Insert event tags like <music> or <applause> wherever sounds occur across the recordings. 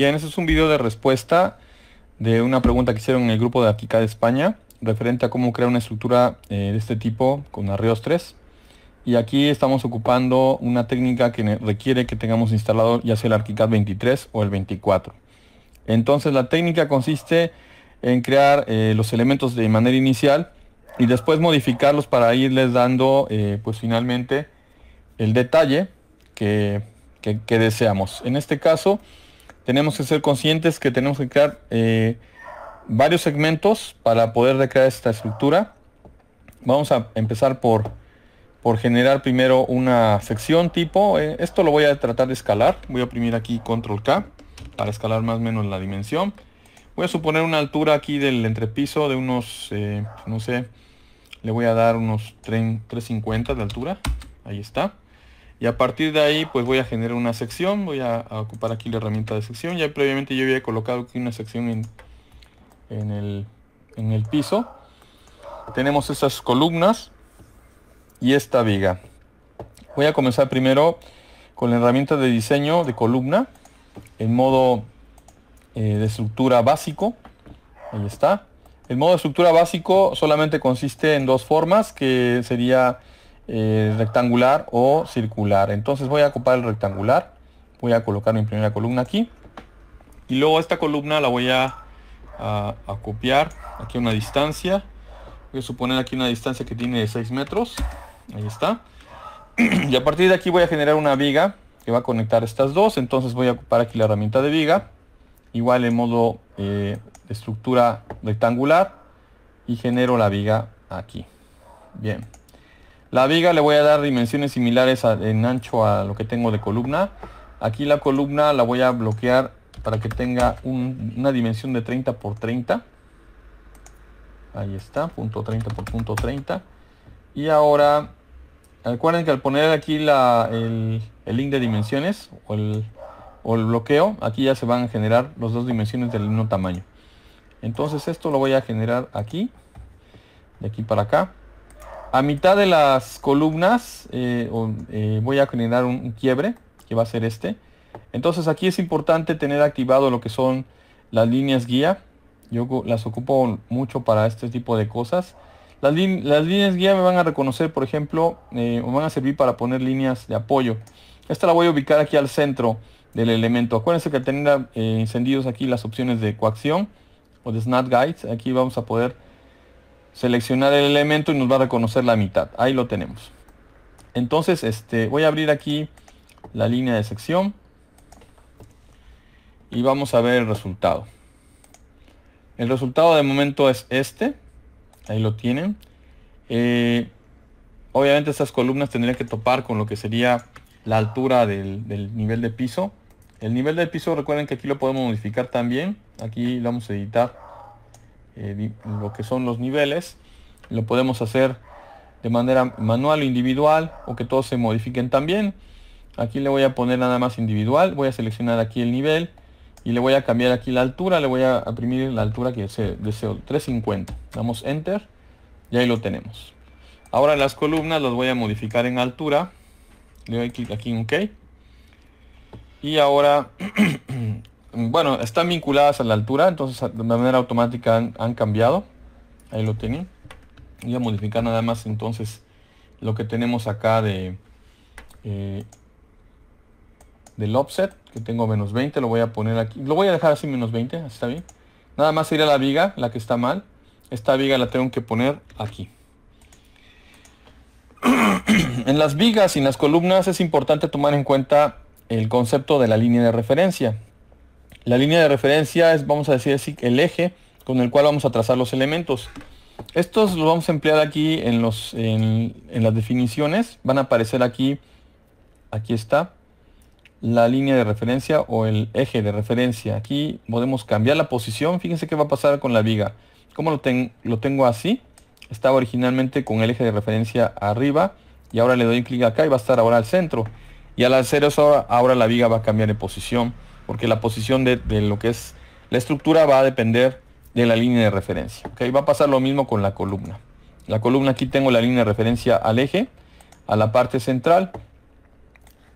Bien, este es un video de respuesta de una pregunta que hicieron en el grupo de Arquicad España, referente a cómo crear una estructura eh, de este tipo con arreos 3. Y aquí estamos ocupando una técnica que requiere que tengamos instalado ya sea el ArchiCAD 23 o el 24. Entonces la técnica consiste en crear eh, los elementos de manera inicial y después modificarlos para irles dando eh, pues finalmente el detalle que deseamos. En este caso tenemos que ser conscientes que tenemos que crear eh, varios segmentos para poder recrear esta estructura. Vamos a empezar por, por generar primero una sección tipo. Eh, esto lo voy a tratar de escalar. Voy a oprimir aquí control K para escalar más o menos la dimensión. Voy a suponer una altura aquí del entrepiso de unos, eh, no sé, le voy a dar unos 350 de altura. Ahí está. Y a partir de ahí, pues voy a generar una sección, voy a, ocupar aquí la herramienta de sección. Ya previamente yo había colocado aquí una sección en, el, piso. Tenemos esas columnas y esta viga. Voy a comenzar primero con la herramienta de diseño de columna en modo eh, de estructura básico. Ahí está. El modo de estructura básico solamente consiste en dos formas, que sería eh, rectangular o circular. Entonces voy a ocupar el rectangular. Voy a colocar mi primera columna aquí. Y luego esta columna la voy a, copiar aquí a una distancia. Voy a suponer aquí una distancia que tiene 6 metros. Ahí está. <clears throat> y a partir de aquí voy a generar una viga que va a conectar estas dos. Entonces voy a ocupar aquí la herramienta de viga. Igual en modo eh, estructura rectangular. Y genero la viga aquí. Bien. La viga le voy a dar dimensiones similares en ancho a lo que tengo de columna. Aquí la columna la voy a bloquear para que tenga una dimensión de 30 por 30. Ahí está, punto 30 por punto 30. Y ahora, recuerden que al poner aquí el, link de dimensiones o el, o el bloqueo, aquí ya se van a generar las dos dimensiones del mismo tamaño. Entonces esto lo voy a generar aquí, de aquí para acá. A mitad de las columnas eh, eh, voy a generar un, quiebre, que va a ser este. Entonces aquí es importante tener activado lo que son las líneas guía. Yo las ocupo mucho para este tipo de cosas. Las, líneas guía me van a reconocer, por ejemplo, me eh, van a servir para poner líneas de apoyo. Esta la voy a ubicar aquí al centro del elemento. Acuérdense que tener encendidos aquí las opciones de coacción o de snap guides, aquí vamos a poder seleccionar el elemento y nos va a reconocer la mitad. Ahí lo tenemos. Entonces, este, voy a abrir aquí la línea de sección y vamos a ver el resultado. El resultado de momento es este. Ahí lo tienen. Eh, obviamente estas columnas tendrían que topar con lo que sería la altura del, nivel de piso. El nivel de piso, recuerden que aquí lo podemos modificar también. Aquí lo vamos a editar eh, lo que son los niveles. Lo podemos hacer de manera manual o individual o que todos se modifiquen también. Aquí le voy a poner nada más individual. Voy a seleccionar aquí el nivel y le voy a cambiar aquí la altura. Le voy a imprimir la altura que deseo, 350. Damos Enter y ahí lo tenemos. Ahora las columnas las voy a modificar en altura. Le doy clic aquí en OK. Y ahora <clears throat> eh, bueno, están vinculadas a la altura, entonces de manera automática han, cambiado. Ahí lo tienen. Voy a modificar nada más entonces lo que tenemos acá de eh, del offset, que tengo menos 20, lo voy a poner aquí. Lo voy a dejar así menos 20, está bien. Nada más ir a la viga, la que está mal. Esta viga la tengo que poner aquí. <clears throat> en las vigas y en las columnas es importante tomar en cuenta el concepto de la línea de referencia. La línea de referencia es, vamos a decir así, el eje con el cual vamos a trazar los elementos. Estos los vamos a emplear aquí en, los, en, las definiciones. Van a aparecer aquí, aquí está, la línea de referencia o el eje de referencia. Aquí podemos cambiar la posición. Fíjense qué va a pasar con la viga. Como lo, lo tengo así, estaba originalmente con el eje de referencia arriba y ahora le doy clic acá y va a estar ahora al centro. Y al hacer eso ahora la viga va a cambiar de posición porque la posición de, lo que es la estructura va a depender de la línea de referencia. ¿okay? Va a pasar lo mismo con la columna. La columna aquí tengo la línea de referencia al eje, a la parte central.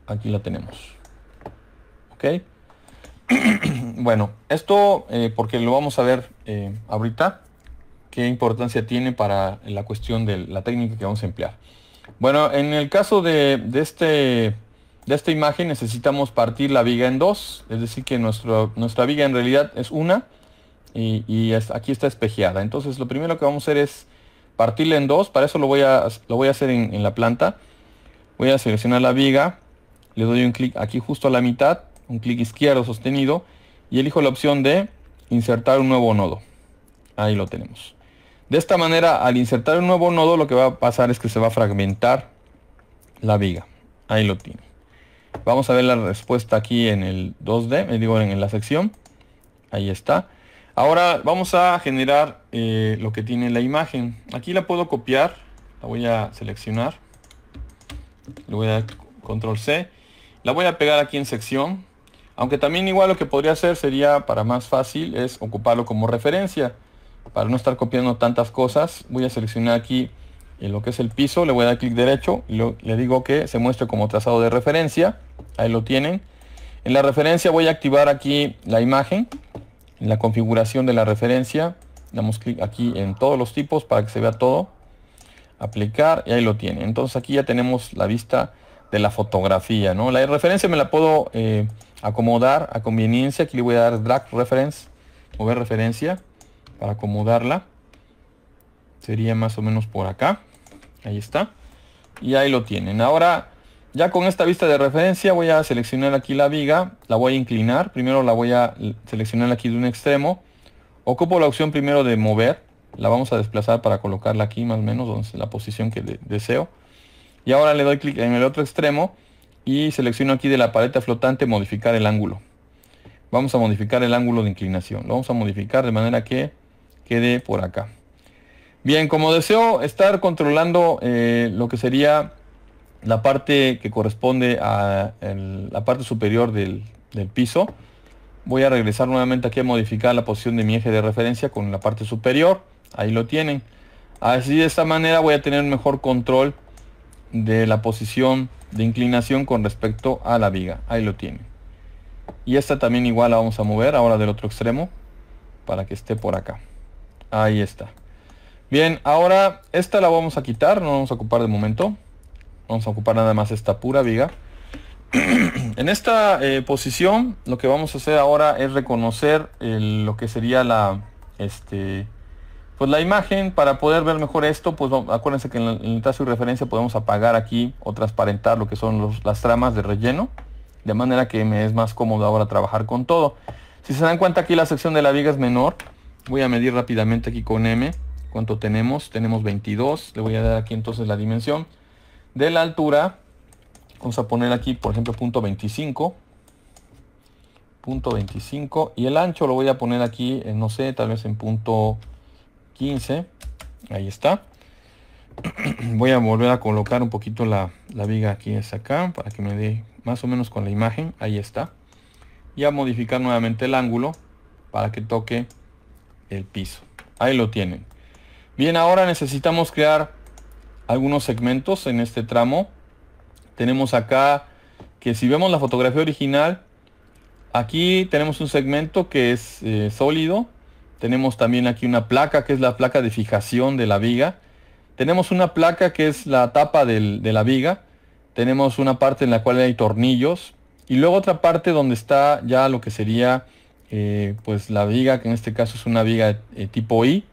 Aquí la tenemos. ¿Ok? <clears throat> bueno, esto eh, porque lo vamos a ver eh, ahorita, qué importancia tiene para la cuestión de la técnica que vamos a emplear. Bueno, en el caso de este de esta imagen necesitamos partir la viga en dos, es decir que nuestra viga en realidad es una y, aquí está espejeada. Entonces lo primero que vamos a hacer es partirla en dos, para eso lo voy a, lo voy a hacer en, en la planta. Voy a seleccionar la viga, le doy un clic aquí justo a la mitad, un clic izquierdo sostenido y elijo la opción de insertar un nuevo nodo. Ahí lo tenemos. De esta manera, al insertar un nuevo nodo, lo que va a pasar es que se va a fragmentar la viga. Ahí lo tiene. Vamos a ver la respuesta aquí en el 2D, me eh, digo en la sección. Ahí está. Ahora vamos a generar eh, lo que tiene la imagen. Aquí la puedo copiar, la voy a seleccionar. Le voy a dar control C. La voy a pegar aquí en sección. Aunque también igual lo que podría hacer sería para más fácil es ocuparlo como referencia. Para no estar copiando tantas cosas, voy a seleccionar aquí en lo que es el piso, le voy a dar clic derecho le digo que se muestre como trazado de referencia. Ahí lo tienen. En la referencia voy a activar aquí la imagen, en la configuración de la referencia. Damos clic aquí en todos los tipos para que se vea todo. Aplicar y ahí lo tienen Entonces aquí ya tenemos la vista de la fotografía. ¿no? La referencia me la puedo eh, acomodar a conveniencia. Aquí le voy a dar drag reference, mover referencia para acomodarla Sería más o menos por acá. Ahí está. Y ahí lo tienen. Ahora, ya con esta vista de referencia voy a seleccionar aquí la viga. La voy a inclinar. Primero la voy a seleccionar aquí de un extremo. Ocupo la opción primero de mover. La vamos a desplazar para colocarla aquí más o menos donde es la posición que deseo. Y ahora le doy clic en el otro extremo y selecciono aquí de la paleta flotante modificar el ángulo. Vamos a modificar el ángulo de inclinación. Lo vamos a modificar de manera que quede por acá. Bien, como deseo estar controlando eh, lo que sería la parte que corresponde a la parte superior del, piso, voy a regresar nuevamente aquí a modificar la posición de mi eje de referencia con la parte superior. Ahí lo tienen. Así de esta manera voy a tener mejor control de la posición de inclinación con respecto a la viga. Ahí lo tienen. Y esta también igual la vamos a mover ahora del otro extremo para que esté por acá. Ahí está. Bien, ahora esta la vamos a quitar, no vamos a ocupar de momento. Vamos a ocupar nada más esta pura viga. <clears throat> en esta eh, posición lo que vamos a hacer ahora es reconocer eh, lo que sería la, este, pues la imagen para poder ver mejor esto, pues acuérdense que en el, trazo y referencia podemos apagar aquí o transparentar lo que son las tramas de relleno, de manera que me es más cómodo ahora trabajar con todo. Si se dan cuenta aquí la sección de la viga es menor, voy a medir rápidamente aquí con M ¿Cuánto tenemos? Tenemos 22. Le voy a dar aquí entonces la dimensión de la altura. Vamos a poner aquí, por ejemplo, punto 25. Punto 25. Y el ancho lo voy a poner aquí, no sé, tal vez en punto 15. Ahí está. <clears throat> voy a volver a colocar un poquito la, viga aquí, es acá, para que me dé más o menos con la imagen. Ahí está. Y a modificar nuevamente el ángulo para que toque el piso. Ahí lo tienen. Bien, ahora necesitamos crear algunos segmentos en este tramo. Tenemos acá que si vemos la fotografía original, aquí tenemos un segmento que es eh, sólido. Tenemos también aquí una placa que es la placa de fijación de la viga. Tenemos una placa que es la tapa de la viga. Tenemos una parte en la cual hay tornillos. Y luego otra parte donde está ya lo que sería eh, pues la viga, que en este caso es una viga eh, tipo I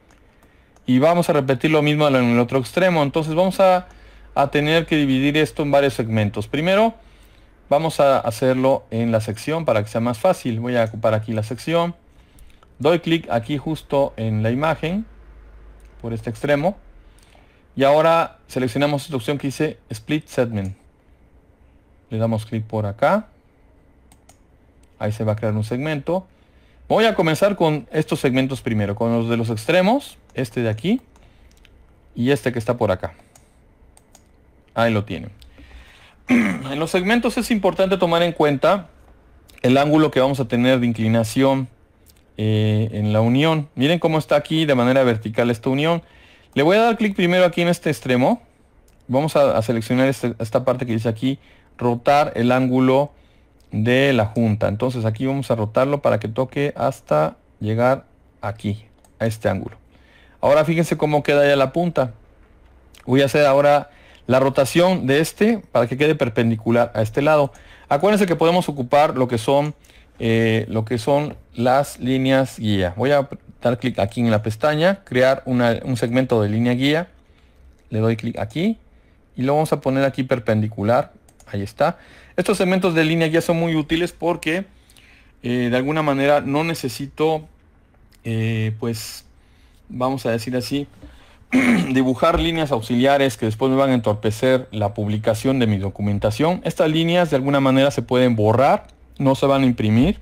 y vamos a repetir lo mismo en el otro extremo. Entonces vamos a, tener que dividir esto en varios segmentos. Primero vamos a hacerlo en la sección para que sea más fácil. Voy a ocupar aquí la sección. Doy clic aquí justo en la imagen por este extremo. Y ahora seleccionamos esta opción que dice Split Segment. Le damos clic por acá. Ahí se va a crear un segmento. Voy a comenzar con estos segmentos primero, con los de los extremos, este de aquí y este que está por acá. Ahí lo tienen. <clears throat> En los segmentos es importante tomar en cuenta el ángulo que vamos a tener de inclinación eh, en la unión. Miren cómo está aquí de manera vertical esta unión. Le voy a dar clic primero aquí en este extremo. Vamos a, seleccionar este, esta parte que dice aquí, rotar el ángulo de la junta. Entonces aquí vamos a rotarlo para que toque hasta llegar aquí, a este ángulo. Ahora fíjense cómo queda ya la punta. Voy a hacer ahora la rotación de este para que quede perpendicular a este lado. Acuérdense que podemos ocupar lo que son, eh, lo que son las líneas guía. Voy a dar clic aquí en la pestaña, crear un segmento de línea guía. Le doy clic aquí y lo vamos a poner aquí perpendicular. Ahí está. Estos segmentos de línea ya son muy útiles porque eh, de alguna manera no necesito, eh, pues, vamos a decir así, <clears throat> dibujar líneas auxiliares que después me van a entorpecer la publicación de mi documentación. Estas líneas de alguna manera se pueden borrar, no se van a imprimir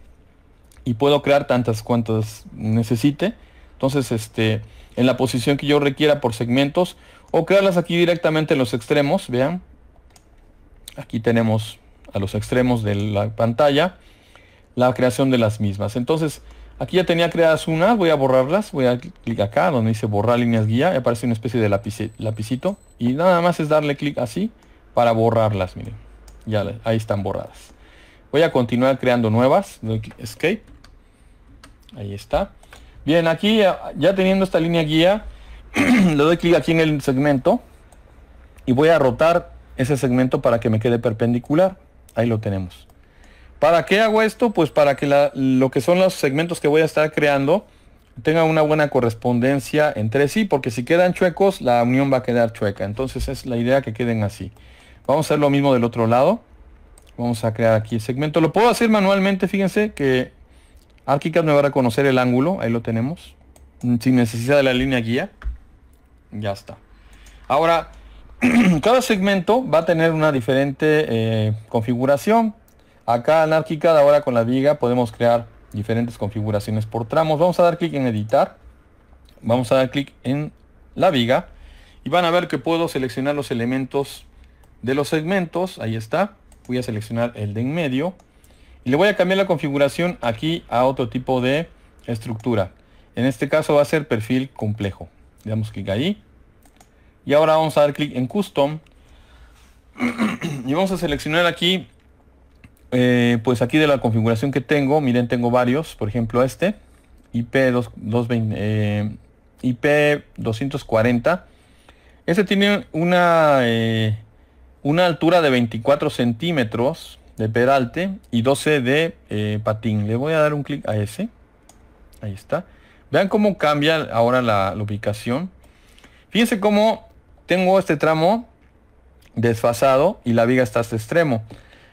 y puedo crear tantas cuantas necesite. Entonces, este, en la posición que yo requiera por segmentos o crearlas aquí directamente en los extremos, vean. Aquí tenemos a los extremos de la pantalla, la creación de las mismas. Entonces, aquí ya tenía creadas unas, voy a borrarlas, voy a clic acá donde dice borrar líneas guía, aparece una especie de lapicito y nada más es darle clic así para borrarlas, miren, ya ahí están borradas. Voy a continuar creando nuevas, escape, ahí está. Bien, aquí ya, ya teniendo esta línea guía, <clears throat> le doy clic aquí en el segmento y voy a rotar ese segmento para que me quede perpendicular. Ahí lo tenemos. ¿Para qué hago esto? Pues para que lo que son los segmentos que voy a estar creando tenga una buena correspondencia entre sí, porque si quedan chuecos, la unión va a quedar chueca. Entonces es la idea que queden así. Vamos a hacer lo mismo del otro lado. Vamos a crear aquí el segmento. Lo puedo hacer manualmente, fíjense que ArchiCAD me va a reconocer el ángulo. Ahí lo tenemos. Mm, sin necesidad de la línea guía. Ya está. Ahora, <clears throat> cada segmento va a tener una diferente eh, configuración. Acá en ahora con la viga, podemos crear diferentes configuraciones por tramos. Vamos a dar clic en editar. Vamos a dar clic en la viga. Y van a ver que puedo seleccionar los elementos de los segmentos. Ahí está. Voy a seleccionar el de en medio. Y le voy a cambiar la configuración aquí a otro tipo de estructura. En este caso va a ser perfil complejo. Le damos clic ahí. Y ahora vamos a dar clic en Custom. <clears throat> y vamos a seleccionar aquí, eh, pues aquí de la configuración que tengo. Miren, tengo varios. Por ejemplo, este. IP, 220, eh, IP 240. Este tiene una, eh, una altura de 24 centímetros de peralte y 12 de eh, patín. Le voy a dar un clic a ese. Ahí está. Vean cómo cambia ahora la, la ubicación. Fíjense cómo tengo este tramo desfasado y la viga está este extremo.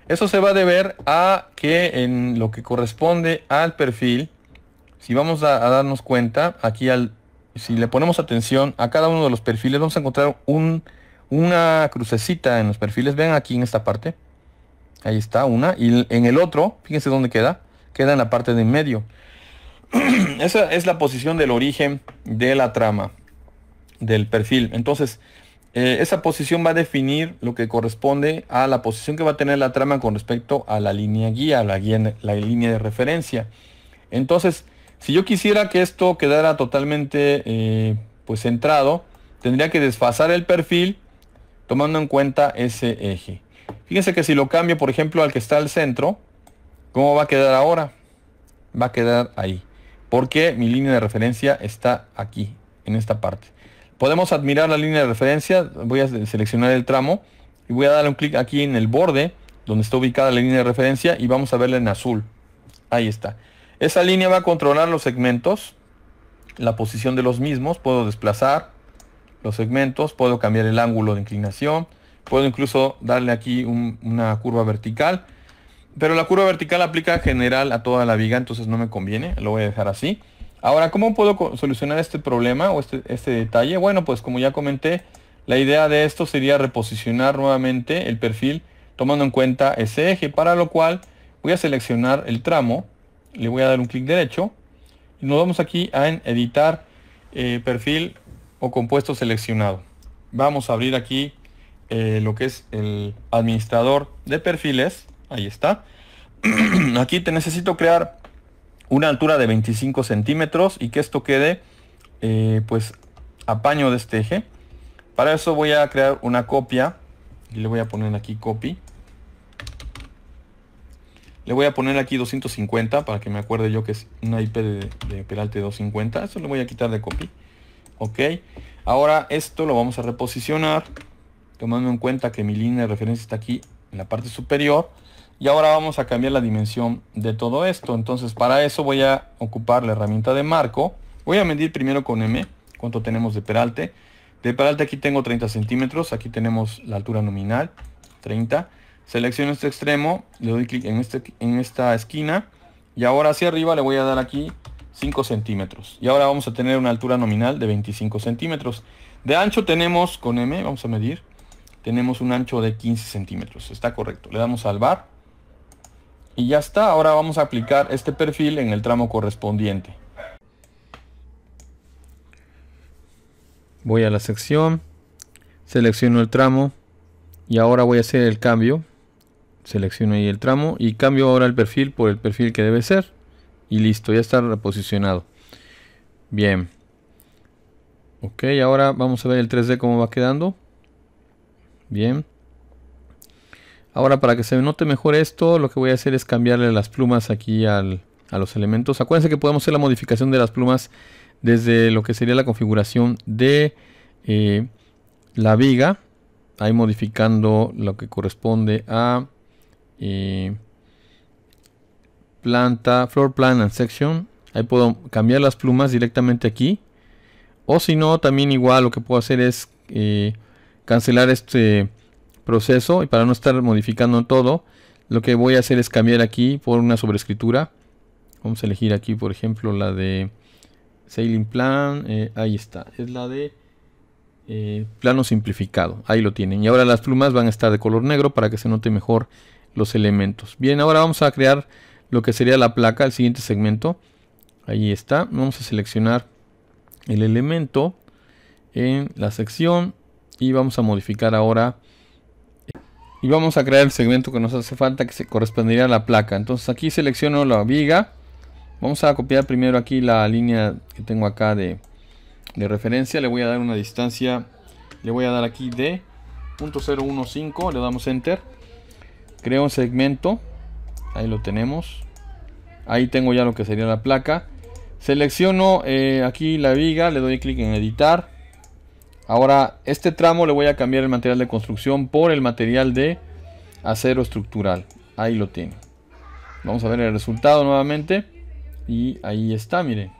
Eso se va a deber a que en lo que corresponde al perfil, si vamos a, darnos cuenta, aquí al, si le ponemos atención a cada uno de los perfiles, vamos a encontrar un, una crucecita en los perfiles. Vean aquí en esta parte. Ahí está una. Y en el otro, fíjense dónde queda. Queda en la parte de en medio. <clears throat> Esa es la posición del origen de la trama, del perfil. Entonces, eh, esa posición va a definir lo que corresponde a la posición que va a tener la trama con respecto a la línea guía, la, guía, la línea de referencia. Entonces, si yo quisiera que esto quedara totalmente eh, pues centrado, tendría que desfasar el perfil tomando en cuenta ese eje. Fíjense que si lo cambio, por ejemplo, al que está al centro, ¿cómo va a quedar ahora? Va a quedar ahí, porque mi línea de referencia está aquí, en esta parte. Podemos admirar la línea de referencia, voy a seleccionar el tramo y voy a darle un clic aquí en el borde donde está ubicada la línea de referencia y vamos a verla en azul. Ahí está. Esa línea va a controlar los segmentos, la posición de los mismos, puedo desplazar los segmentos, puedo cambiar el ángulo de inclinación, puedo incluso darle aquí una curva vertical, pero la curva vertical aplica general a toda la viga, entonces no me conviene, lo voy a dejar así. Ahora, ¿cómo puedo solucionar este problema o este, este, detalle? Bueno, pues como ya comenté, la idea de esto sería reposicionar nuevamente el perfil tomando en cuenta ese eje, para lo cual voy a seleccionar el tramo, le voy a dar un clic derecho y nos vamos aquí a en editar eh, perfil o compuesto seleccionado. Vamos a abrir aquí eh, lo que es el administrador de perfiles, ahí está. <clears throat> aquí te necesito crear una altura de 25 centímetros y que esto quede eh, pues a paño de este eje para eso voy a crear una copia y le voy a poner aquí copy le voy a poner aquí 250 para que me acuerde yo que es una IP de, de Peralte 250 eso lo voy a quitar de copy ok ahora esto lo vamos a reposicionar tomando en cuenta que mi línea de referencia está aquí en la parte superior y ahora vamos a cambiar la dimensión de todo esto. Entonces para eso voy a ocupar la herramienta de marco. Voy a medir primero con M cuánto tenemos de peralte. De peralte aquí tengo 30 centímetros. Aquí tenemos la altura nominal, 30. Selecciono este extremo, le doy clic en, este, en esta esquina. Y ahora hacia arriba le voy a dar aquí 5 centímetros. Y ahora vamos a tener una altura nominal de 25 centímetros. De ancho tenemos, con M, vamos a medir, tenemos un ancho de 15 centímetros. Está correcto. Le damos a salvar. Y ya está, ahora vamos a aplicar este perfil en el tramo correspondiente. Voy a la sección, selecciono el tramo y ahora voy a hacer el cambio. Selecciono ahí el tramo y cambio ahora el perfil por el perfil que debe ser. Y listo, ya está reposicionado. Bien. Ok, ahora vamos a ver el 3D cómo va quedando. Bien. Ahora para que se note mejor esto, lo que voy a hacer es cambiarle las plumas aquí a los elementos. Acuérdense que podemos hacer la modificación de las plumas desde lo que sería la configuración de eh, la viga. Ahí modificando lo que corresponde a eh, planta, floor plan and section. Ahí puedo cambiar las plumas directamente aquí. O si no, también igual lo que puedo hacer es eh, cancelar este proceso y para no estar modificando todo, lo que voy a hacer es cambiar aquí por una sobrescritura. Vamos a elegir aquí, por ejemplo, la de Sailing Plan. Eh, ahí está, es la de eh, plano simplificado. Ahí lo tienen. Y ahora las plumas van a estar de color negro para que se note mejor los elementos. Bien, ahora vamos a crear lo que sería la placa, el siguiente segmento. Ahí está. Vamos a seleccionar el elemento en la sección y vamos a modificar ahora y vamos a crear el segmento que nos hace falta que se correspondería a la placa entonces aquí selecciono la viga vamos a copiar primero aquí la línea que tengo acá de, referencia le voy a dar una distancia le voy a dar aquí de 0.015 le damos enter creo un segmento ahí lo tenemos ahí tengo ya lo que sería la placa selecciono eh, aquí la viga le doy clic en editar Ahora, este tramo le voy a cambiar el material de construcción por el material de acero estructural. Ahí lo tengo. Vamos a ver el resultado nuevamente. Y ahí está, miren.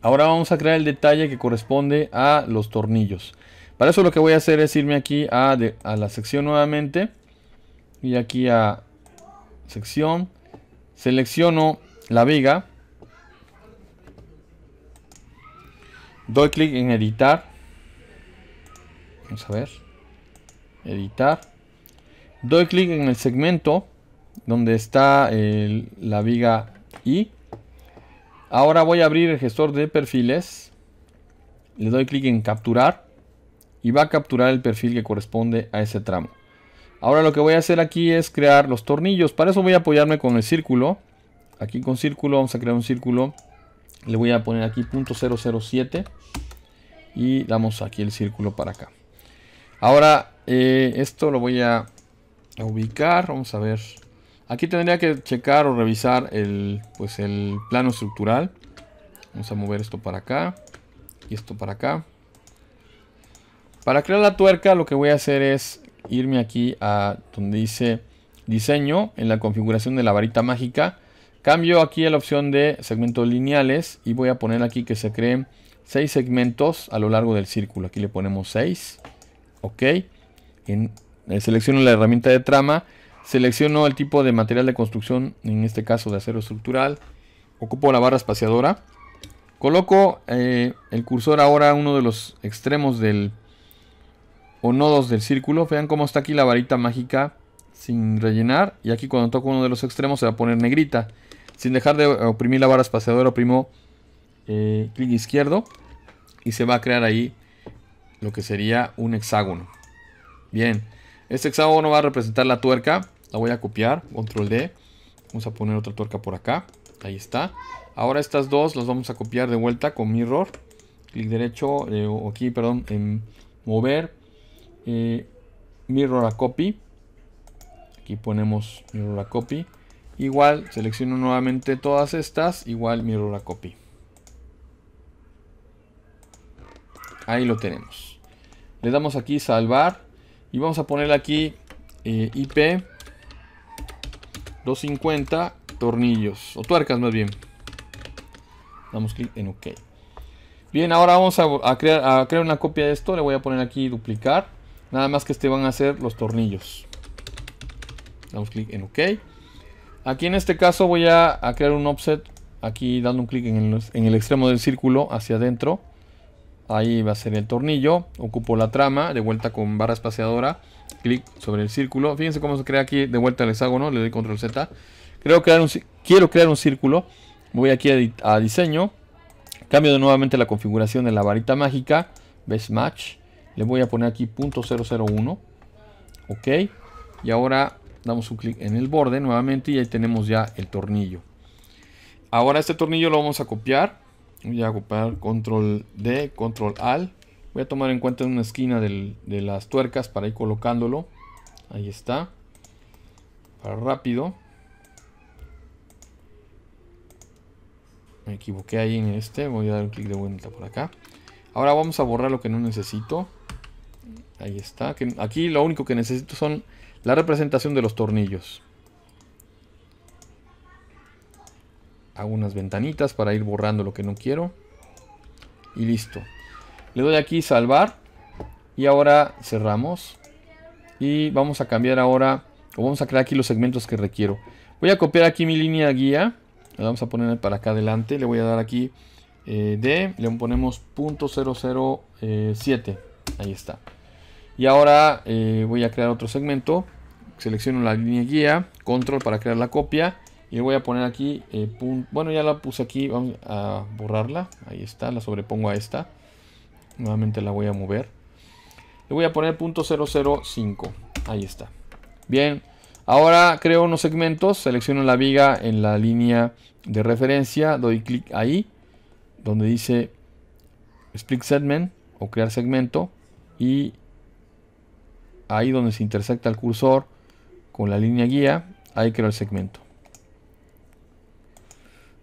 Ahora vamos a crear el detalle que corresponde a los tornillos. Para eso lo que voy a hacer es irme aquí a, a la sección nuevamente. Y aquí a sección. Selecciono la viga. Doy clic en editar. Vamos a ver. Editar. Doy clic en el segmento donde está la viga I. Ahora voy a abrir el gestor de perfiles. Le doy clic en capturar. Y va a capturar el perfil que corresponde a ese tramo. Ahora lo que voy a hacer aquí es crear los tornillos. Para eso voy a apoyarme con el círculo. Aquí con círculo vamos a crear un círculo le voy a poner aquí .007 y damos aquí el círculo para acá ahora eh, esto lo voy a ubicar vamos a ver aquí tendría que checar o revisar el pues el plano estructural vamos a mover esto para acá y esto para acá para crear la tuerca lo que voy a hacer es irme aquí a donde dice diseño en la configuración de la varita mágica Cambio aquí a la opción de segmentos lineales y voy a poner aquí que se creen 6 segmentos a lo largo del círculo. Aquí le ponemos 6. Ok. En, eh, selecciono la herramienta de trama. Selecciono el tipo de material de construcción, en este caso de acero estructural. Ocupo la barra espaciadora. Coloco eh, el cursor ahora a uno de los extremos del o nodos del círculo. Vean cómo está aquí la varita mágica sin rellenar. Y aquí cuando toco uno de los extremos se va a poner negrita. Sin dejar de oprimir la barra espaciadora, oprimo eh, clic izquierdo y se va a crear ahí lo que sería un hexágono. Bien, este hexágono va a representar la tuerca. La voy a copiar, control D. Vamos a poner otra tuerca por acá. Ahí está. Ahora estas dos las vamos a copiar de vuelta con mirror. Clic derecho, eh, aquí, perdón, en mover. Eh, mirror a copy. Aquí ponemos mirror a copy. Igual selecciono nuevamente todas estas, igual miro la copy. Ahí lo tenemos. Le damos aquí salvar y vamos a poner aquí eh, IP 250 tornillos o tuercas más bien. Damos clic en OK. Bien, ahora vamos crear, a crear una copia de esto. Le voy a poner aquí duplicar. Nada más que este van a ser los tornillos. Damos clic en OK. Aquí en este caso voy a, crear un offset, aquí dando un clic en el, extremo del círculo hacia adentro. Ahí va a ser el tornillo, ocupo la trama, de vuelta con barra espaciadora, clic sobre el círculo. Fíjense cómo se crea aquí de vuelta el hexágono, le doy control Z. Creo quiero crear un círculo, voy aquí a, diseño, cambio de nuevamente la configuración de la varita mágica, Ves match, le voy a poner aquí .001, ok, y ahora damos un clic en el borde nuevamente y ahí tenemos ya el tornillo ahora este tornillo lo vamos a copiar voy a copiar control D, control AL voy a tomar en cuenta una esquina de las tuercas para ir colocándolo ahí está para rápido me equivoqué ahí en este voy a dar un clic de vuelta por acá ahora vamos a borrar lo que no necesito Ahí está. Aquí lo único que necesito son la representación de los tornillos. Hago unas ventanitas para ir borrando lo que no quiero. Y listo. Le doy aquí salvar. Y ahora cerramos. Y vamos a cambiar ahora. O vamos a crear aquí los segmentos que requiero. Voy a copiar aquí mi línea guía. La vamos a poner para acá adelante. Le voy a dar aquí eh, D. Le ponemos .007. Eh, Ahí está. Y ahora eh, voy a crear otro segmento. Selecciono la línea guía, control para crear la copia. Y voy a poner aquí, eh, bueno ya la puse aquí, vamos a borrarla. Ahí está, la sobrepongo a esta. Nuevamente la voy a mover. Le voy a poner .005. Ahí está. Bien, ahora creo unos segmentos. Selecciono la viga en la línea de referencia. Doy clic ahí, donde dice Split Segment o crear segmento. Y ahí donde se intersecta el cursor con la línea guía, ahí creo el segmento.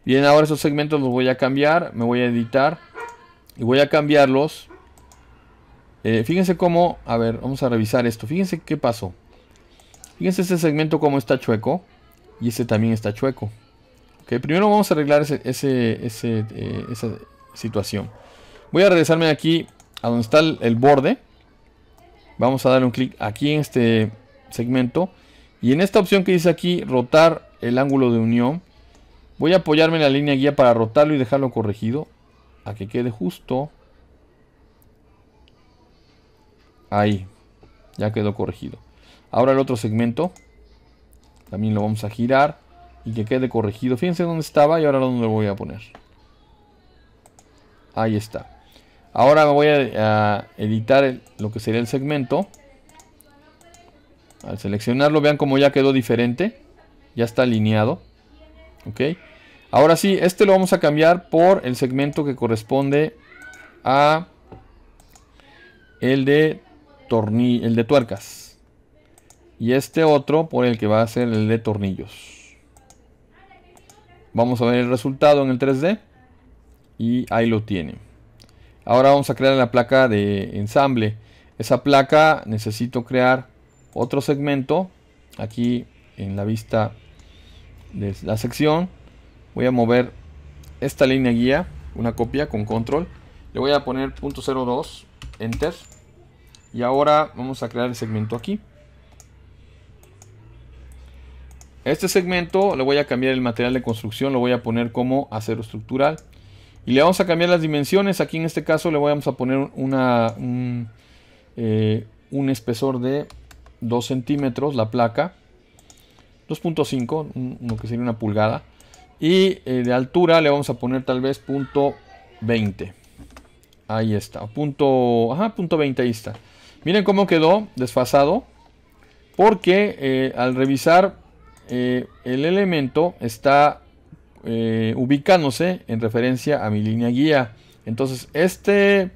Bien, ahora esos segmentos los voy a cambiar, me voy a editar y voy a cambiarlos. Eh, fíjense cómo, a ver, vamos a revisar esto, fíjense qué pasó. Fíjense este segmento cómo está chueco y este también está chueco. Okay, primero vamos a arreglar ese, eh, esa situación. Voy a regresarme aquí a donde está el borde Vamos a darle un clic aquí en este segmento. Y en esta opción que dice aquí, rotar el ángulo de unión. Voy a apoyarme en la línea guía para rotarlo y dejarlo corregido. A que quede justo. Ahí. Ya quedó corregido. Ahora el otro segmento. También lo vamos a girar. Y que quede corregido. Fíjense dónde estaba y ahora dónde lo voy a poner. Ahí está. Ahora voy a, editar lo que sería el segmento. Al seleccionarlo, vean cómo ya quedó diferente. Ya está alineado. Ok. Ahora sí, este lo vamos a cambiar por el segmento que corresponde a el de el de tuercas. Y este otro por el que va a ser el de tornillos. Vamos a ver el resultado en el 3D. Y ahí lo tienen. Ahora vamos a crear la placa de ensamble. Esa placa necesito crear otro segmento. Aquí en la vista de la sección voy a mover esta línea guía, una copia con control. Le voy a poner .02, enter. Y ahora vamos a crear el segmento aquí. Este segmento le voy a cambiar el material de construcción, lo voy a poner como acero estructural. Y le vamos a cambiar las dimensiones. Aquí en este caso le vamos a poner una, un, eh, espesor de 2 centímetros la placa. 2.5, lo que sería una pulgada. Y eh, de altura le vamos a poner tal vez punto 20. Ahí está. Punto, ajá, punto 20 ahí está. Miren cómo quedó desfasado. Porque eh, al revisar el elemento está eh, ubicándose en referencia a mi línea guía. Entonces, este eh,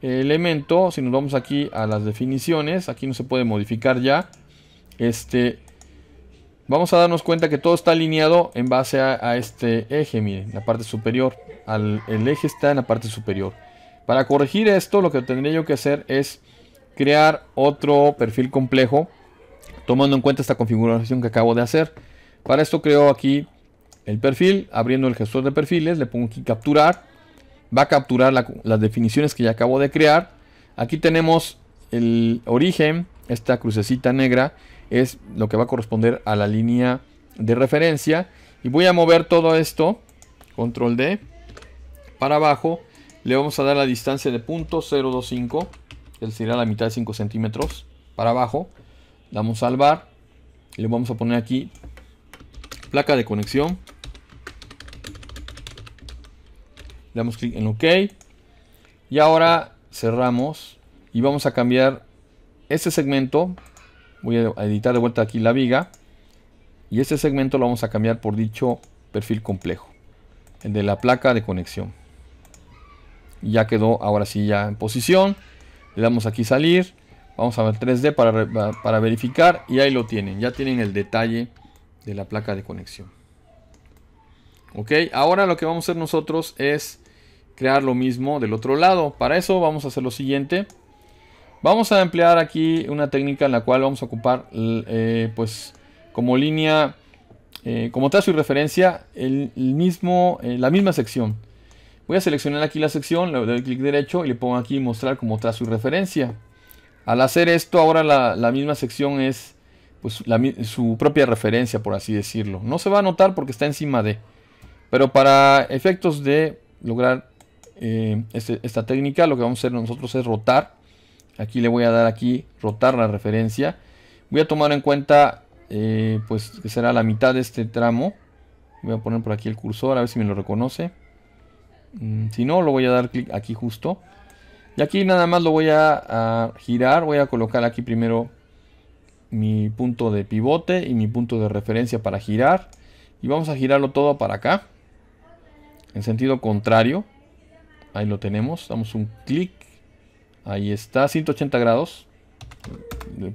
elemento, si nos vamos aquí a las definiciones, aquí no se puede modificar ya. Este, vamos a darnos cuenta que todo está alineado en base a, este eje, miren, la parte superior. el eje está en la parte superior. Para corregir esto, lo que tendría yo que hacer es crear otro perfil complejo, tomando en cuenta esta configuración que acabo de hacer. Para esto creo aquí el perfil, abriendo el gestor de perfiles, le pongo aquí capturar, va a capturar las definiciones que ya acabo de crear. Aquí tenemos el origen, esta crucecita negra es lo que va a corresponder a la línea de referencia. Y voy a mover todo esto, control D, para abajo. Le vamos a dar la distancia de 0.025, que será la mitad de 5 centímetros, para abajo. Damos salvar. Y le vamos a poner aquí placa de conexión Le damos clic en OK. Y ahora cerramos y vamos a cambiar este segmento. Voy a editar de vuelta aquí la viga. Y este segmento lo vamos a cambiar por dicho perfil complejo. El de la placa de conexión. Ya quedó ahora sí ya en posición. Le damos aquí salir. Vamos a ver 3D para, para verificar. Y ahí lo tienen. Ya tienen el detalle de la placa de conexión. Ok, ahora lo que vamos a hacer nosotros es crear lo mismo del otro lado. Para eso vamos a hacer lo siguiente. Vamos a emplear aquí una técnica en la cual vamos a ocupar eh, pues como línea, eh, como trazo y referencia, el, mismo, eh, la misma sección. Voy a seleccionar aquí la sección, le doy clic derecho y le pongo aquí mostrar como trazo y referencia. Al hacer esto ahora la, misma sección es pues, su propia referencia, por así decirlo. No se va a notar porque está encima de. Pero para efectos de lograr eh, este, esta técnica, lo que vamos a hacer nosotros es rotar. Aquí le voy a dar aquí, rotar la referencia. Voy a tomar en cuenta, eh, pues que será la mitad de este tramo. Voy a poner por aquí el cursor, a ver si me lo reconoce. Mm, si no, lo voy a dar clic aquí justo. Y aquí nada más lo voy a girar. Voy a colocar aquí primero mi punto de pivote y mi punto de referencia para girar. Y vamos a girarlo todo para acá. En sentido contrario. Ahí lo tenemos. Damos un clic. Ahí está, 180 grados.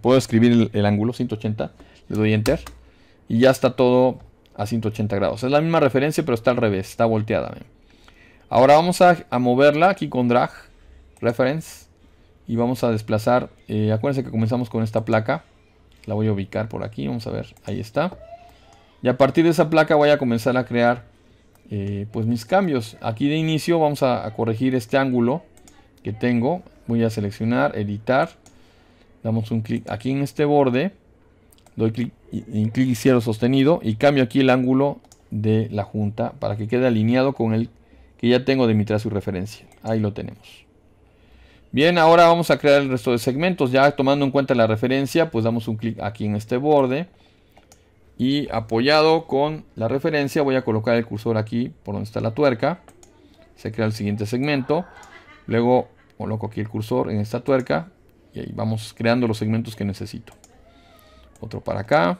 puedo escribir el, ángulo, 180. Le doy enter. Y ya está todo a 180 grados. Es la misma referencia, pero está al revés. Está volteada. Ahora vamos a, moverla aquí con drag. Reference. Y vamos a desplazar. Eh, acuérdense que comenzamos con esta placa. La voy a ubicar por aquí. Vamos a ver. Ahí está. Y a partir de esa placa voy a comenzar a crear eh, pues mis cambios. Aquí de inicio vamos a, corregir este ángulo que tengo. Voy a seleccionar, editar. Damos un clic aquí en este borde. Doy clic en clic cierro sostenido y cambio aquí el ángulo de la junta para que quede alineado con el que ya tengo de mi trazo y referencia. Ahí lo tenemos. Bien, ahora vamos a crear el resto de segmentos. Ya tomando en cuenta la referencia, pues damos un clic aquí en este borde y apoyado con la referencia voy a colocar el cursor aquí por donde está la tuerca se crea el siguiente segmento luego coloco aquí el cursor en esta tuerca y ahí vamos creando los segmentos que necesito otro para acá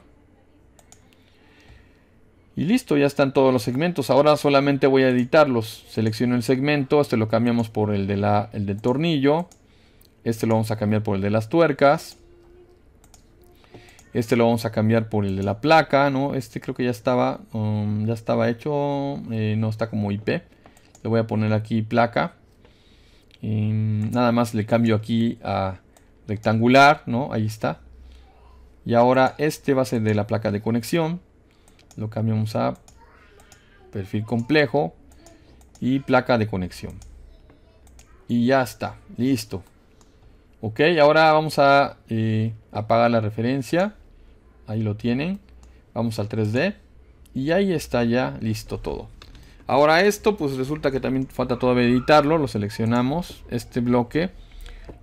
y listo, ya están todos los segmentos. Ahora solamente voy a editarlos. Selecciono el segmento, este lo cambiamos por el, de la, el del tornillo. Este lo vamos a cambiar por el de las tuercas. Este lo vamos a cambiar por el de la placa, ¿no? Este creo que ya estaba, um, ya estaba hecho, eh, no está como IP. Le voy a poner aquí placa. nada más le cambio aquí a rectangular, ¿no? Ahí está. Y ahora este va a ser de la placa de conexión. Lo cambiamos a perfil complejo y placa de conexión. Y ya está, listo. Ok, ahora vamos a eh, apagar la referencia. Ahí lo tienen. Vamos al 3D. Y ahí está ya listo todo. Ahora esto, pues resulta que también falta todavía editarlo. Lo seleccionamos. Este bloque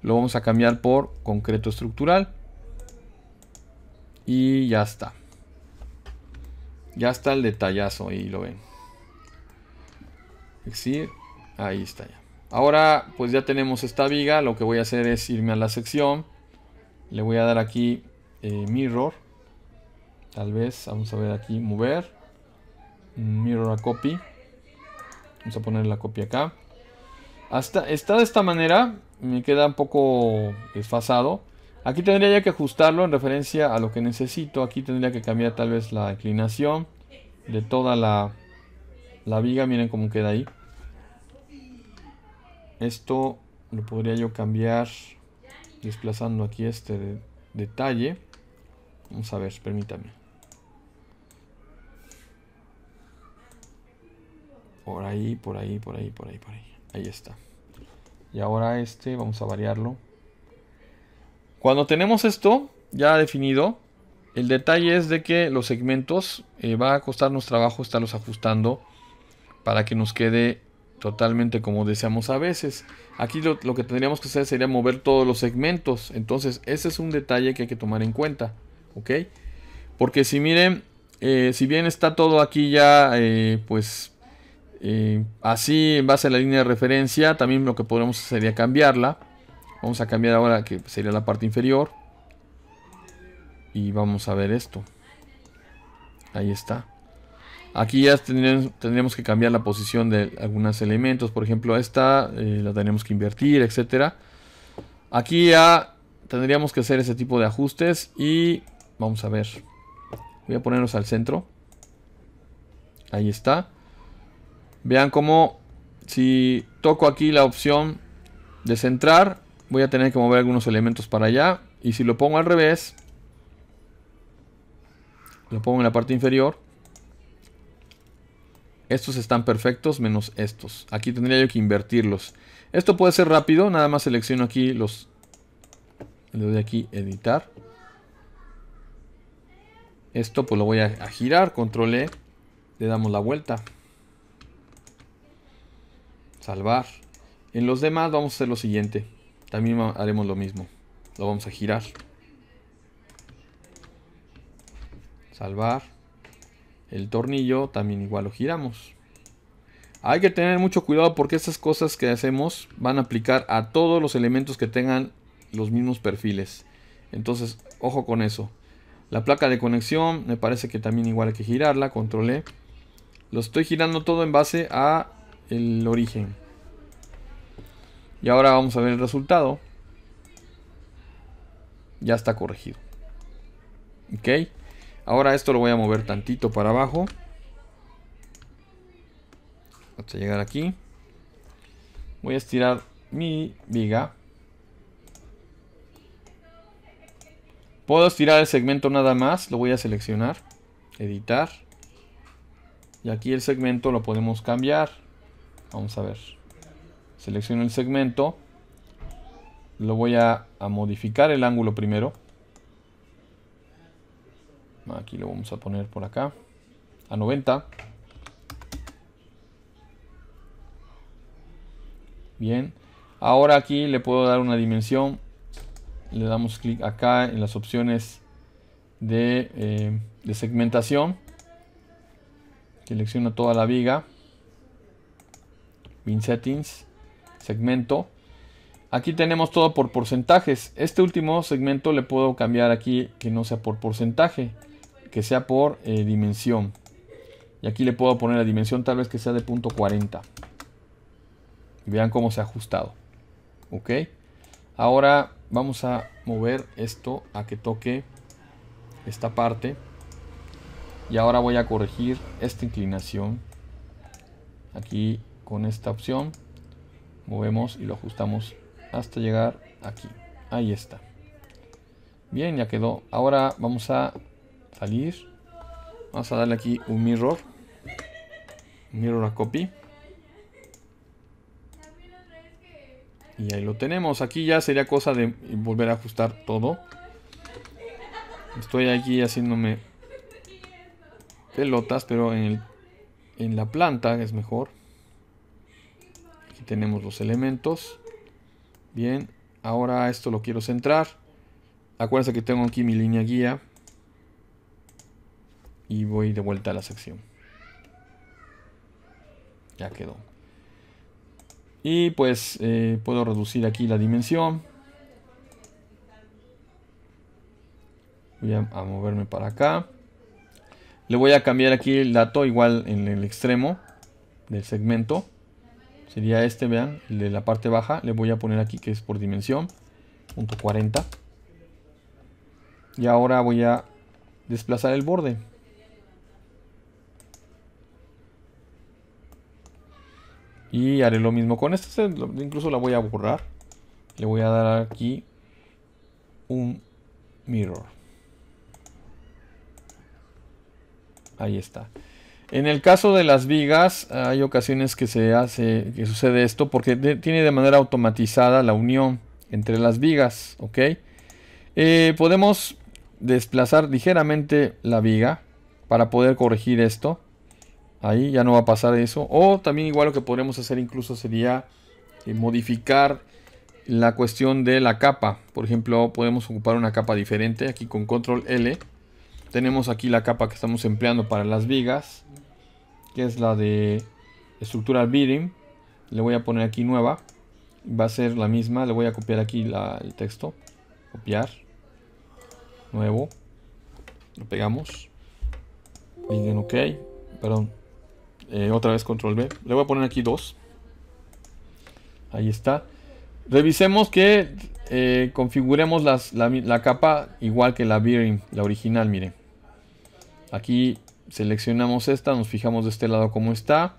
lo vamos a cambiar por concreto estructural. Y ya está. Ya está el detallazo. Y lo ven. Exir. Ahí está ya. Ahora, pues ya tenemos esta viga. Lo que voy a hacer es irme a la sección. Le voy a dar aquí eh, Mirror. Tal vez, vamos a ver aquí, mover. Mirror a copy. Vamos a poner la copia acá. Hasta, está de esta manera. Me queda un poco desfasado. Aquí tendría que ajustarlo en referencia a lo que necesito. Aquí tendría que cambiar tal vez la inclinación de toda la, la viga. Miren cómo queda ahí. Esto lo podría yo cambiar desplazando aquí este detalle. Vamos a ver, permítame. Por ahí, por ahí, por ahí, por ahí, por ahí. Ahí está. Y ahora este, vamos a variarlo. Cuando tenemos esto ya definido, el detalle es de que los segmentos eh, va a costarnos trabajo estarlos ajustando para que nos quede totalmente como deseamos a veces. Aquí lo, que tendríamos que hacer sería mover todos los segmentos. Entonces, ese es un detalle que hay que tomar en cuenta. ¿Ok? Porque si miren, eh, si bien está todo aquí ya, eh, pues eh, así, en base a la línea de referencia, también lo que podríamos hacer sería cambiarla. Vamos a cambiar ahora que sería la parte inferior. Y vamos a ver esto. Ahí está. Aquí ya tendríamos, que cambiar la posición de algunos elementos. Por ejemplo, esta eh, la tenemos que invertir, etc. Aquí ya tendríamos que hacer ese tipo de ajustes. Y vamos a ver. Voy a ponernos al centro. Ahí está. Vean cómo si toco aquí la opción de centrar, voy a tener que mover algunos elementos para allá. Y si lo pongo al revés, lo pongo en la parte inferior. Estos están perfectos menos estos. Aquí tendría yo que invertirlos. Esto puede ser rápido, nada más selecciono aquí los... Le doy aquí editar. Esto pues lo voy a, a girar, control E, le damos la vuelta salvar. En los demás vamos a hacer lo siguiente. También haremos lo mismo. Lo vamos a girar. Salvar. El tornillo también igual lo giramos. Hay que tener mucho cuidado porque estas cosas que hacemos van a aplicar a todos los elementos que tengan los mismos perfiles. Entonces, ojo con eso. La placa de conexión me parece que también igual hay que girarla. Control E. Lo estoy girando todo en base a el origen. Y ahora vamos a ver el resultado. Ya está corregido. Ok. Ahora esto lo voy a mover tantito para abajo. Hasta llegar aquí. Voy a estirar mi viga. Puedo estirar el segmento nada más. Lo voy a seleccionar. Editar. Y aquí el segmento lo podemos cambiar. Vamos a ver. Selecciono el segmento. Lo voy a, modificar el ángulo primero. Aquí lo vamos a poner por acá. A 90. Bien. Ahora aquí le puedo dar una dimensión. Le damos clic acá en las opciones de, eh, de segmentación. Selecciono toda la viga. Bin Settings, segmento. Aquí tenemos todo por porcentajes. Este último segmento le puedo cambiar aquí que no sea por porcentaje, que sea por eh, dimensión. Y aquí le puedo poner la dimensión tal vez que sea de punto 40. vean cómo se ha ajustado. Ok. Ahora vamos a mover esto a que toque esta parte. Y ahora voy a corregir esta inclinación. Aquí con esta opción movemos y lo ajustamos hasta llegar aquí ahí está bien ya quedó ahora vamos a salir vamos a darle aquí un mirror mirror a copy y ahí lo tenemos aquí ya sería cosa de volver a ajustar todo estoy aquí haciéndome pelotas pero en, en la planta es mejor tenemos los elementos. Bien, ahora esto lo quiero centrar. Acuérdense que tengo aquí mi línea guía. Y voy de vuelta a la sección. Ya quedó. Y pues eh, puedo reducir aquí la dimensión. Voy a, moverme para acá. Le voy a cambiar aquí el dato igual en el extremo del segmento. Sería este, vean, el de la parte baja. Le voy a poner aquí que es por dimensión, punto 40. Y ahora voy a desplazar el borde. Y haré lo mismo con este, este Incluso la voy a borrar. Le voy a dar aquí un mirror. Ahí está. En el caso de las vigas, hay ocasiones que se hace, que sucede esto, porque tiene de manera automatizada la unión entre las vigas, ¿ok? Eh, podemos desplazar ligeramente la viga para poder corregir esto. Ahí ya no va a pasar eso. O también igual lo que podríamos hacer incluso sería eh, modificar la cuestión de la capa. Por ejemplo, podemos ocupar una capa diferente aquí con control L tenemos aquí la capa que estamos empleando para las vigas, que es la de estructural bearing. Le voy a poner aquí nueva. Va a ser la misma, le voy a copiar aquí el texto. Copiar. Nuevo. Lo pegamos. en ok. Perdón. Eh, otra vez control B. Le voy a poner aquí dos. Ahí está. Revisemos que eh, configuremos la, la, capa igual que la bearing, la original, miren. Aquí seleccionamos esta, nos fijamos de este lado como está.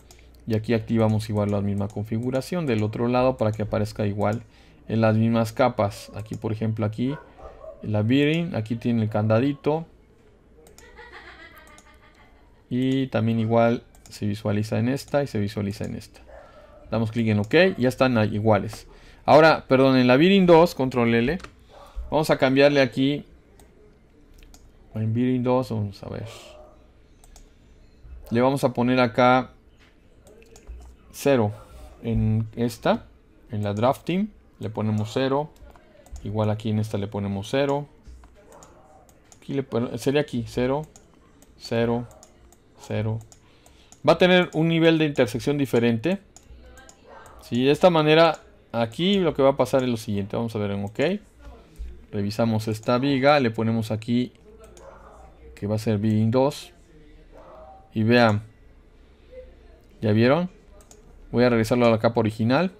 Y aquí activamos igual la misma configuración del otro lado para que aparezca igual en las mismas capas. Aquí, por ejemplo, aquí la bearing, aquí tiene el candadito. Y también igual se visualiza en esta y se visualiza en esta. Damos clic en OK y ya están iguales. Ahora, perdón, en la bearing 2, control L, vamos a cambiarle aquí Inviri 2, vamos a ver. Le vamos a poner acá 0 en esta, en la drafting. Le ponemos 0. Igual aquí en esta le ponemos 0. sería aquí 0, 0, 0. Va a tener un nivel de intersección diferente. Si de esta manera, aquí lo que va a pasar es lo siguiente. Vamos a ver en OK. Revisamos esta viga, le ponemos aquí va a ser Bin 2. Y vean. ¿Ya vieron? Voy a regresarlo a la capa original.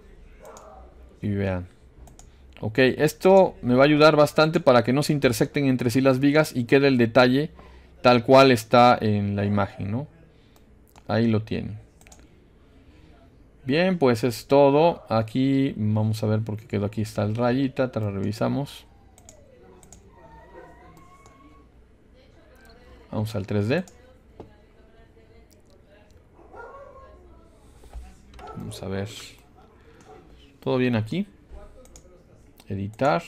Y vean. Ok, esto me va a ayudar bastante para que no se intersecten entre sí las vigas y quede el detalle tal cual está en la imagen, ¿no? Ahí lo tienen. Bien, pues es todo. Aquí vamos a ver por qué quedó aquí está el rayita, te revisamos. Vamos al 3D. Vamos a ver. Todo bien aquí. Editar.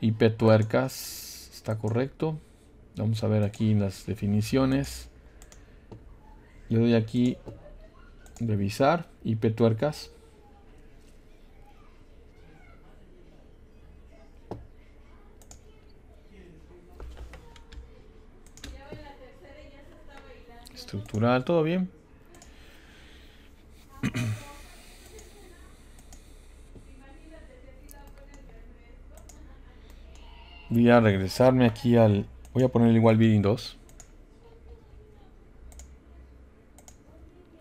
IP tuercas. Está correcto. Vamos a ver aquí las definiciones. Le doy aquí revisar IP tuercas. estructural, todo bien. Voy a regresarme aquí al... Voy a poner igual Bidding 2.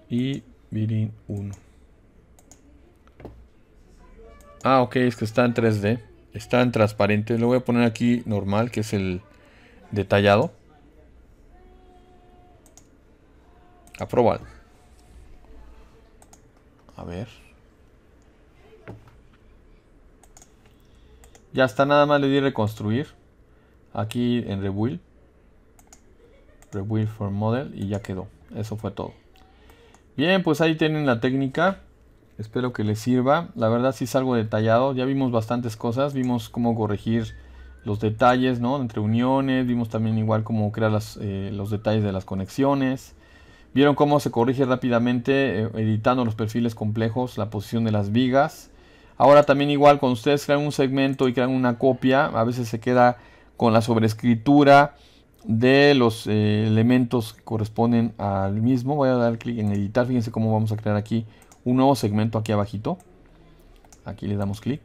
Y Bidding 1. Ah, ok, es que está en 3D. Está en transparente. Lo voy a poner aquí normal, que es el detallado. Aprobar. A ver. Ya está, nada más le di reconstruir. Aquí en Rebuild. Rebuild for Model y ya quedó. Eso fue todo. Bien, pues ahí tienen la técnica. Espero que les sirva. La verdad sí es algo detallado. Ya vimos bastantes cosas. Vimos cómo corregir los detalles, ¿no? Entre uniones. Vimos también igual cómo crear eh, los detalles de las conexiones. Vieron cómo se corrige rápidamente eh, editando los perfiles complejos, la posición de las vigas. Ahora también igual con ustedes crean un segmento y crean una copia, a veces se queda con la sobreescritura de los eh, elementos que corresponden al mismo. Voy a dar clic en editar, fíjense cómo vamos a crear aquí un nuevo segmento aquí abajito. Aquí le damos clic.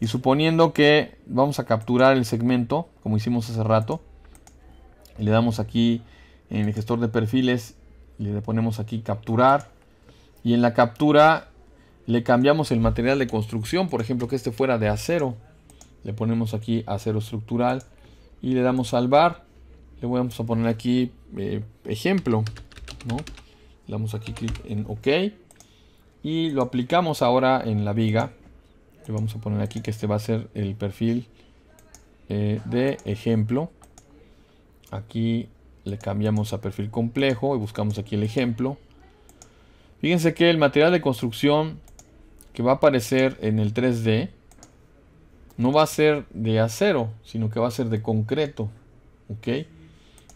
Y suponiendo que vamos a capturar el segmento, como hicimos hace rato, le damos aquí en el gestor de perfiles le ponemos aquí capturar y en la captura le cambiamos el material de construcción, por ejemplo que este fuera de acero, le ponemos aquí acero estructural y le damos salvar, le vamos a poner aquí eh, ejemplo, ¿no? le damos aquí clic en OK y lo aplicamos ahora en la viga, le vamos a poner aquí que este va a ser el perfil eh, de ejemplo, aquí le cambiamos a perfil complejo y buscamos aquí el ejemplo. Fíjense que el material de construcción que va a aparecer en el 3D no va a ser de acero, sino que va a ser de concreto. ¿ok?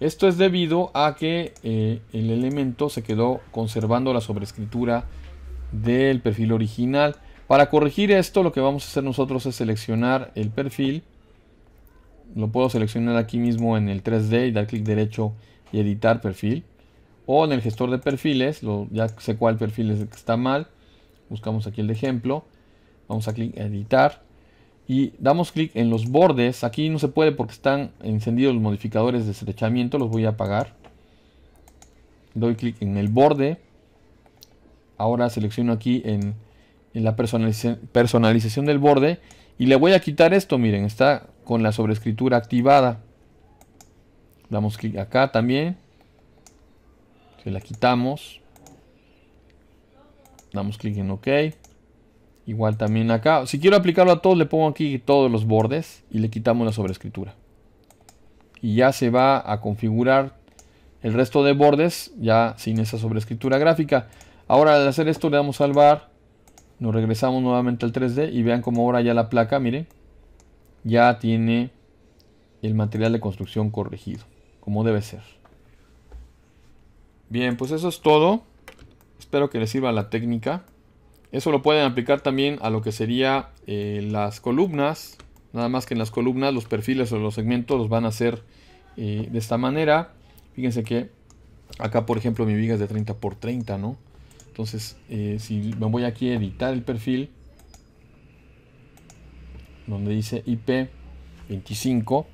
Esto es debido a que eh, el elemento se quedó conservando la sobrescritura del perfil original. Para corregir esto lo que vamos a hacer nosotros es seleccionar el perfil lo puedo seleccionar aquí mismo en el 3D y dar clic derecho y editar perfil. O en el gestor de perfiles, lo, ya sé cuál perfil es el que está mal. Buscamos aquí el ejemplo. Vamos a clic editar. Y damos clic en los bordes. Aquí no se puede porque están encendidos los modificadores de estrechamiento. Los voy a apagar. Doy clic en el borde. Ahora selecciono aquí en, la personalización del borde. Y le voy a quitar esto. Miren, está con la sobreescritura activada. Damos clic acá también. Se la quitamos. Damos clic en OK. Igual también acá. Si quiero aplicarlo a todos, le pongo aquí todos los bordes y le quitamos la sobreescritura. Y ya se va a configurar el resto de bordes ya sin esa sobreescritura gráfica. Ahora al hacer esto le damos salvar. Nos regresamos nuevamente al 3D y vean cómo ahora ya la placa, miren, ya tiene el material de construcción corregido, como debe ser. Bien, pues eso es todo. Espero que les sirva la técnica. Eso lo pueden aplicar también a lo que sería eh, las columnas. Nada más que en las columnas los perfiles o los segmentos los van a hacer eh, de esta manera. Fíjense que acá por ejemplo mi viga es de 30 por 30, ¿no? Entonces eh, si me voy aquí a editar el perfil, donde dice IP25.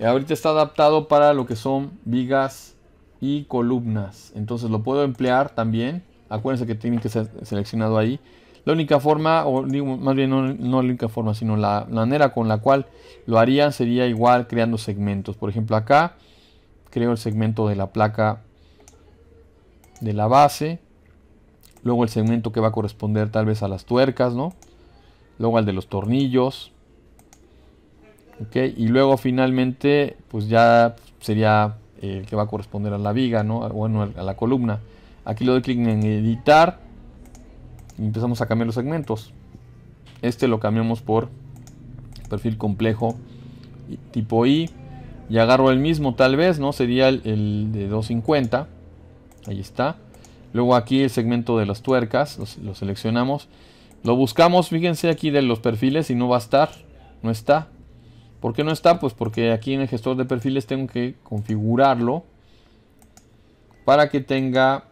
Eh, ahorita está adaptado para lo que son vigas y columnas. Entonces lo puedo emplear también. Acuérdense que tienen que ser seleccionado ahí. La única forma, o más bien no, la única forma, sino la, manera con la cual lo harían sería igual creando segmentos. Por ejemplo, acá creo el segmento de la placa de la base. Luego el segmento que va a corresponder tal vez a las tuercas, ¿no? Luego al de los tornillos y luego finalmente, pues ya sería eh, el que va a corresponder a la viga, ¿no? Bueno, a la columna. Aquí le doy clic en editar y empezamos a cambiar los segmentos. Este lo cambiamos por perfil complejo tipo I. Y agarro el mismo tal vez, ¿no? Sería el de 250. Ahí está. Luego aquí el segmento de las tuercas, lo seleccionamos. Lo buscamos, fíjense aquí de los perfiles y no va a estar, no está ¿Por qué no está? Pues porque aquí en el gestor de perfiles tengo que configurarlo para que tenga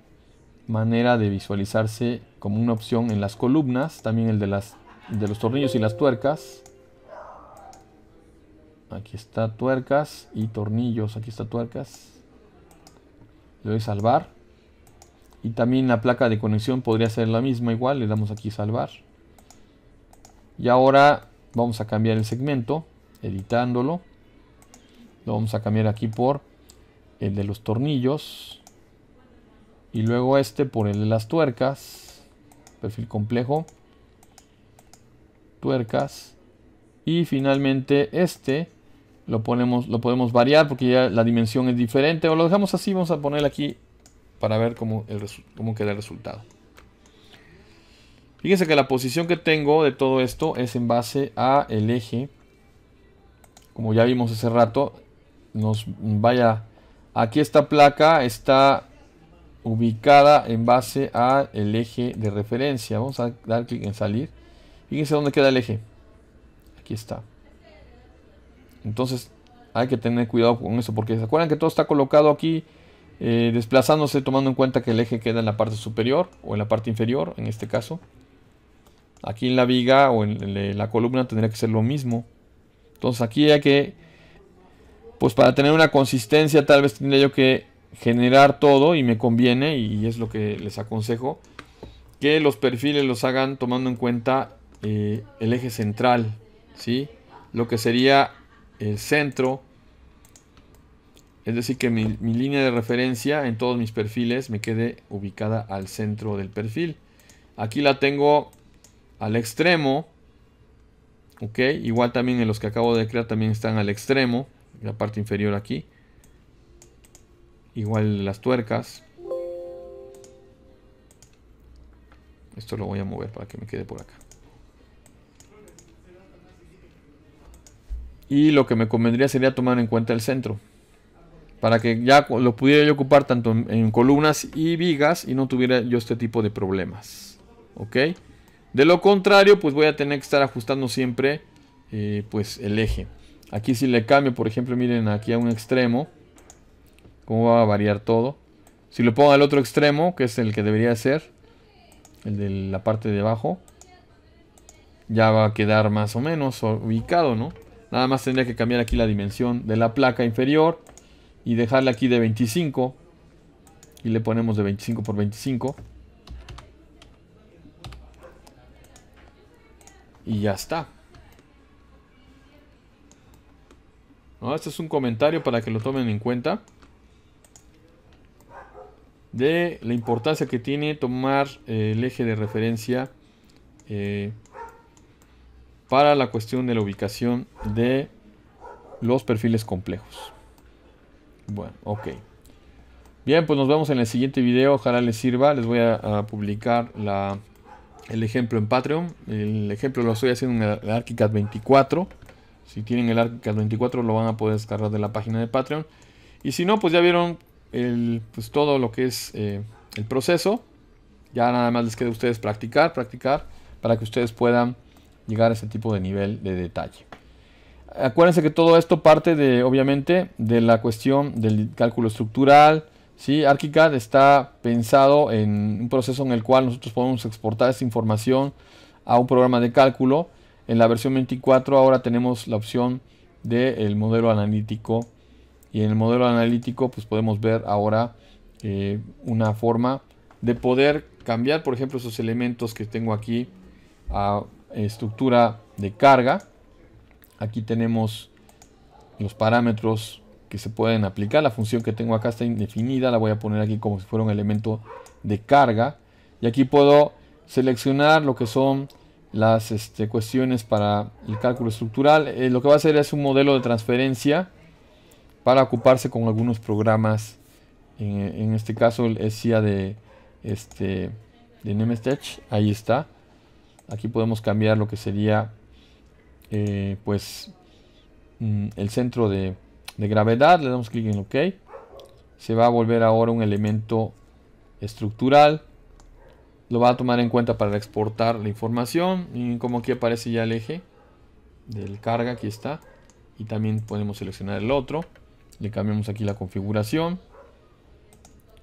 manera de visualizarse como una opción en las columnas, también el de, las, de los tornillos y las tuercas. Aquí está tuercas y tornillos, aquí está tuercas. Le doy salvar. Y también la placa de conexión podría ser la misma igual, le damos aquí salvar. Y ahora vamos a cambiar el segmento editándolo. Lo vamos a cambiar aquí por el de los tornillos. Y luego este por el de las tuercas. Perfil complejo. Tuercas. Y finalmente este lo, ponemos, lo podemos variar porque ya la dimensión es diferente. O lo dejamos así. Vamos a poner aquí para ver cómo, el, cómo queda el resultado. Fíjense que la posición que tengo de todo esto es en base a el eje como ya vimos hace rato, nos vaya. Aquí esta placa está ubicada en base al eje de referencia. Vamos a dar clic en salir. Fíjense dónde queda el eje. Aquí está. Entonces hay que tener cuidado con eso porque se acuerdan que todo está colocado aquí eh, desplazándose tomando en cuenta que el eje queda en la parte superior o en la parte inferior en este caso. Aquí en la viga o en la columna tendría que ser lo mismo. Entonces aquí ya que, pues para tener una consistencia tal vez tendría yo que generar todo y me conviene y es lo que les aconsejo que los perfiles los hagan tomando en cuenta eh, el eje central, ¿sí? lo que sería el centro, es decir que mi, línea de referencia en todos mis perfiles me quede ubicada al centro del perfil. Aquí la tengo al extremo, ok igual también en los que acabo de crear también están al extremo la parte inferior aquí igual las tuercas esto lo voy a mover para que me quede por acá y lo que me convendría sería tomar en cuenta el centro para que ya lo pudiera yo ocupar tanto en, columnas y vigas y no tuviera yo este tipo de problemas ok de lo contrario, pues voy a tener que estar ajustando siempre eh, pues el eje. Aquí si le cambio, por ejemplo, miren aquí a un extremo, cómo va a variar todo. Si lo pongo al otro extremo, que es el que debería ser, el de la parte de abajo, ya va a quedar más o menos ubicado, ¿no? Nada más tendría que cambiar aquí la dimensión de la placa inferior y dejarla aquí de 25 y le ponemos de 25 por 25 Y ya está. No, este es un comentario para que lo tomen en cuenta. De la importancia que tiene tomar eh, el eje de referencia eh, para la cuestión de la ubicación de los perfiles complejos. Bueno, ok. Bien, pues nos vemos en el siguiente video. Ojalá les sirva. Les voy a publicar la el ejemplo en Patreon. El ejemplo lo estoy haciendo en el ArchiCAD 24. Si tienen el ArchiCAD 24 lo van a poder descargar de la página de Patreon. Y si no, pues ya vieron el, pues todo lo que es eh, el proceso. Ya nada más les queda a ustedes practicar, practicar, para que ustedes puedan llegar a ese tipo de nivel de detalle. Acuérdense que todo esto parte de, obviamente, de la cuestión del cálculo estructural, ¿sí? ArchiCAD está pensado en un proceso en el cual nosotros podemos exportar esa información a un programa de cálculo. En la versión 24 ahora tenemos la opción del modelo analítico y en el modelo analítico pues podemos ver ahora eh, una forma de poder cambiar por ejemplo esos elementos que tengo aquí a estructura de carga aquí tenemos los parámetros que se pueden aplicar. La función que tengo acá está indefinida, la voy a poner aquí como si fuera un elemento de carga. Y aquí puedo seleccionar lo que son las este, cuestiones para el cálculo estructural. Eh, lo que va a hacer es un modelo de transferencia para ocuparse con algunos programas. En, este caso el CIA e de, este, de Nemestech. Ahí está. Aquí podemos cambiar lo que sería eh, pues mm, el centro de, de gravedad, le damos clic en OK. Se va a volver ahora un elemento estructural. Lo va a tomar en cuenta para exportar la información. Y como aquí aparece ya el eje del carga, aquí está. Y también podemos seleccionar el otro. Le cambiamos aquí la configuración.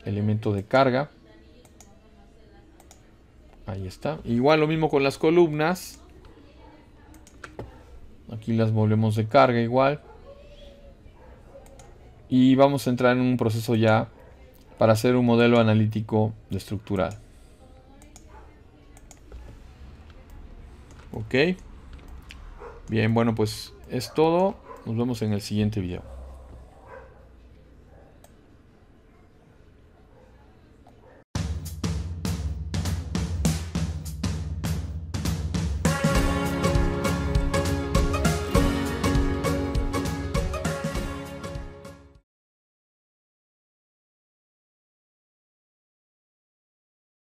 Elemento de carga. Ahí está. Igual lo mismo con las columnas. Aquí las volvemos de carga igual y vamos a entrar en un proceso ya para hacer un modelo analítico de estructural. Ok. Bien, bueno, pues es todo. Nos vemos en el siguiente video.